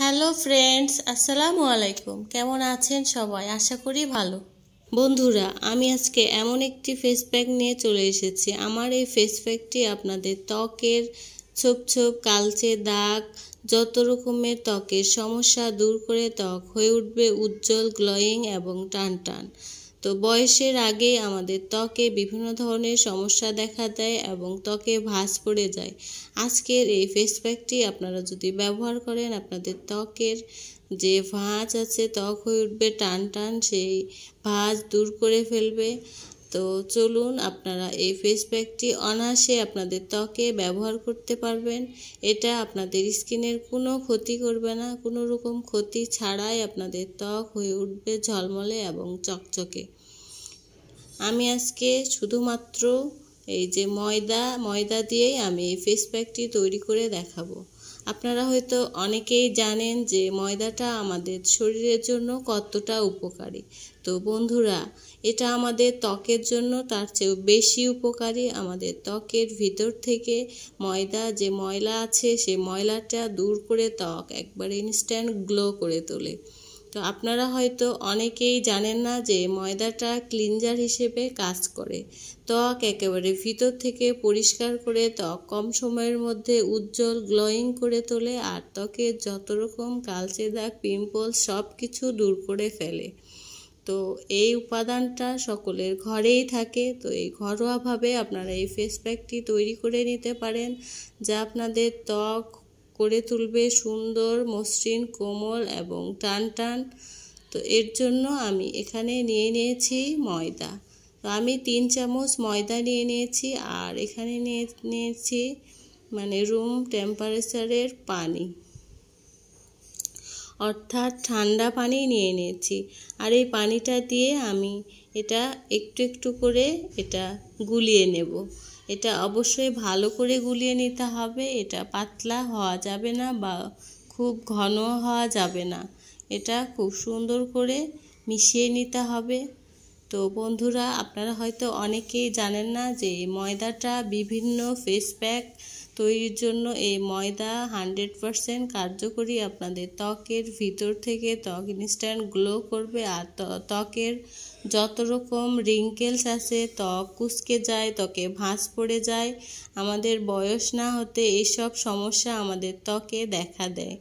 hello friends আসসালামু আলাইকুম কেমন আছেন সবাই আশা করি ভালো বন্ধুরা আমি আজকে এমন একটি ফেস প্যাক নিয়ে চলে এসেছি আমার এই ফেস প্যাকটি আপনাদের ত্বকের ছোপ ছোপ কালচে দাগ যত রকমের ত্বকের সমস্যা দূর করে ত্বক হয়ে উঠবে উজ্জ্বল গ্লোয়িং এবং টান টান তো বয়সের আগে আমাদের ত্বকে বিভিন্ন ধরনের সমস্যা দেখা দেয় এবং ত্বকে ভাঁজ পড়ে যায় আজকের এই ফেস প্যাকটি আপনারা যদি ব্যবহার করেন আপনাদের ত্বকের যে ভাঁজ আছে ত্বক হয়ে উঠবে টান টান সেই ভাঁজ দূর করে ফেলবে তো চলুন আপনারা এই ফেস প্যাকটি অনায়াসে আপনাদের ত্বকে ব্যবহার করতে পারবেন এটা আপনাদের স্কিনের কোনো ক্ষতি করবে না কোনো রকম ক্ষতি ছাড়াই আপনাদের ত্বক হয়ে উঠবে ঝলমলে এবং চকচকে আমি আজকে শুধুমাত্র এই যে ময়দা ময়দা দিয়েই আমি এই ফেস প্যাকটি তৈরি করে দেখাবো আপনারা হয়তো অনেকেই জানেন যে ময়দাটা আমাদের শরীরের জন্য কতটা উপকারী তো বন্ধুরা এটা আমাদের ত্বকের জন্য তার চেয়েও বেশি উপকারী আমাদের ত্বকের ভিতর থেকে ময়দা যে ময়লা আছে সে ময়লাটা দূর করে ত্বক একবারে ইনস্ট্যান্ট গ্লো করে তোলে তো আপনারা হয়তো অনেকেই জানেন না যে ময়দাটা ক্লিনজার হিসেবে কাজ করে ত্বক একেবারে ভিতর থেকে পরিষ্কার করে ত্বক কম সময়ের মধ্যে উজ্জ্বল গ্লোয়িং করে তোলে আর ত্বকের যত রকম কালচে দাগ পিম্পল সব কিছু দূর করে ফেলে তো এই উপাদানটা সকলের ঘরেই থাকে তো এই ঘরোয়াভাবে আপনারা এই ফেস প্যাকটি তৈরি করে নিতে পারেন যা আপনাদের ত্বক করে তুলবে সুন্দর মসৃণ কোমল এবং টান টান তো এর জন্য আমি এখানে নিয়ে নিয়েছি ময়দা তো আমি তিন চামচ ময়দা নিয়ে নিয়েছি আর এখানে নিয়ে নিয়েছি মানে রুম টেম্পারেচারের পানি অর্থাৎ ঠান্ডা পানি নিয়ে নিয়েছি আর এই পানিটা দিয়ে আমি এটা একটু একটু করে এটা গুলিয়ে নেব এটা অবশ্যই ভালো করে গুলিয়ে নিতে হবে এটা পাতলা হওয়া যাবে না বা খুব ঘন হওয়া যাবে না এটা খুব সুন্দর করে মিশিয়ে নিতে হবে তো বন্ধুরা আপনারা হয়তো অনেকেই জানেন না যে ময়দাটা বিভিন্ন ফেস প্যাক তৈরির জন্য এই ময়দা হান্ড্রেড পারসেন্ট কার্যকরী আপনাদের ত্বকের ভিতর থেকে ত্বক ইনস্ট্যান্ট গ্লো করবে আর ত্বকের যত রকম রিঙ্কেলস আছে ত্বক কুচকে যায় ত্বকে ভাঁজ পড়ে যায় আমাদের বয়স না হতে এইসব সমস্যা আমাদের ত্বকে দেখা দেয়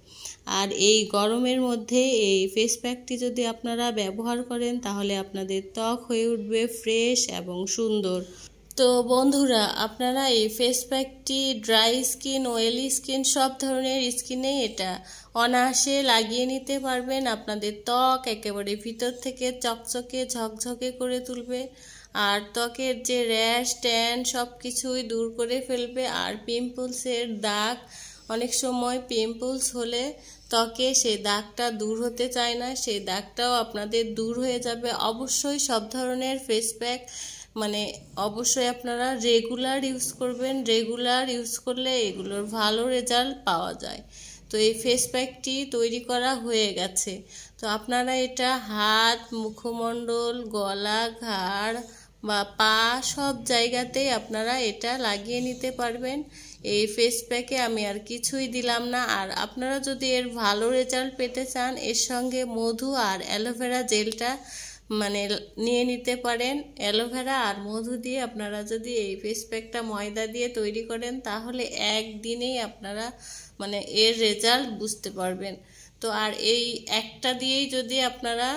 আর এই গরমের মধ্যে এই ফেস প্যাকটি যদি আপনারা ব্যবহার করেন তাহলে আপনাদের ত্বক হয়ে উঠবে ফ্রেশ এবং সুন্দর তো বন্ধুরা আপনারা এই ফেস প্যাকটি ড্রাই স্কিন ওয়েলি স্কিন সব ধরনের স্কিনে এটা অনায়াসে লাগিয়ে নিতে পারবেন আপনাদের ত্বক একেবারে ভিতর থেকে চকচকে ঝকঝকে করে তুলবে আর ত্বকের যে র্যাশ ট্যান সব কিছুই দূর করে ফেলবে আর পিম্পলসের দাগ অনেক সময় পিম্পলস হলে ত্বকে সেই দাগটা দূর হতে চায় না সেই দাগটাও আপনাদের দূর হয়ে যাবে অবশ্যই সব ধরনের ফেস প্যাক মানে অবশ্যই আপনারা রেগুলার ইউজ করবেন রেগুলার ইউজ করলে এগুলোর ভালো রেজাল্ট পাওয়া যায় তো এই ফেস প্যাকটি তৈরি করা হয়ে গেছে তো আপনারা এটা হাত মুখমণ্ডল গলা ঘাড় বা পা সব জায়গাতেই আপনারা এটা লাগিয়ে নিতে পারবেন এই ফেস প্যাকে আমি আর কিছুই দিলাম না আর আপনারা যদি এর ভালো রেজাল্ট পেতে চান এর সঙ্গে মধু আর অ্যালোভেরা জেলটা মানে নিয়ে নিতে পারেন অ্যালোভেরা আর মধু দিয়ে আপনারা যদি এই ফেস প্যাকটা ময়দা দিয়ে তৈরি করেন তাহলে একদিনেই আপনারা মানে এর রেজাল্ট বুঝতে পারবেন তো আর এই একটা দিয়েই যদি আপনারা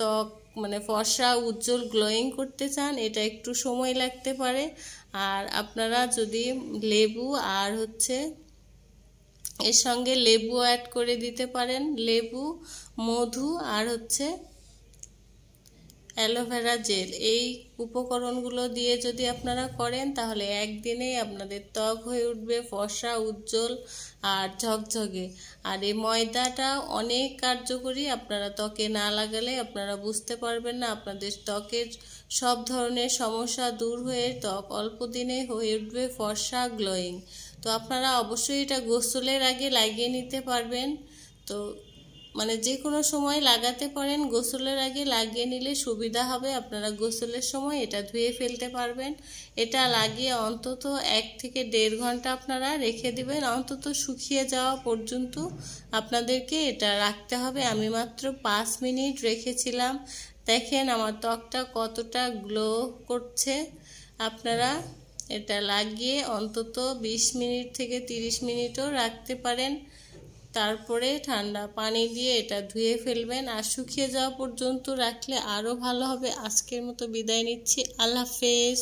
ত্বক মানে ফর্সা উজ্জ্বল গ্লোয়িং করতে চান এটা একটু সময় লাগতে পারে আর আপনারা যদি লেবু আর হচ্ছে এর সঙ্গে লেবু অ্যাড করে দিতে পারেন লেবু মধু আর হচ্ছে অ্যালোভেরা জেল এই উপকরণগুলো দিয়ে যদি আপনারা করেন তাহলে একদিনেই আপনাদের ত্বক হয়ে উঠবে ফর্সা উজ্জ্বল আর ঝকঝকে আর এই ময়দাটা অনেক কার্যকরী আপনারা ত্বকে না লাগালে আপনারা বুঝতে পারবেন না আপনাদের ত্বকের সব ধরনের সমস্যা দূর হয়ে ত্বক অল্প দিনে হয়ে উঠবে ফর্সা গ্লোয়িং তো আপনারা অবশ্যই এটা গোসলের আগে লাগিয়ে নিতে পারবেন তো মানে যে কোনো সময় লাগাতে পারেন গোসলের আগে লাগিয়ে নিলে সুবিধা হবে আপনারা গোসলের সময় এটা ধুয়ে ফেলতে পারবেন এটা লাগিয়ে অন্তত এক থেকে দেড় ঘন্টা আপনারা রেখে দিবেন অন্তত শুকিয়ে যাওয়া পর্যন্ত আপনাদেরকে এটা রাখতে হবে আমি মাত্র পাঁচ মিনিট রেখেছিলাম দেখেন আমার ত্বকটা কতটা গ্লো করছে আপনারা এটা লাগিয়ে অন্তত ২০ মিনিট থেকে ৩০ মিনিটও রাখতে পারেন তারপরে ঠান্ডা পানি দিয়ে এটা ধুয়ে ফেলবেন আর শুকিয়ে যাওয়া পর্যন্ত রাখলে আরও ভালো হবে আজকের মতো বিদায় নিচ্ছি আল্লাহ হাফেজ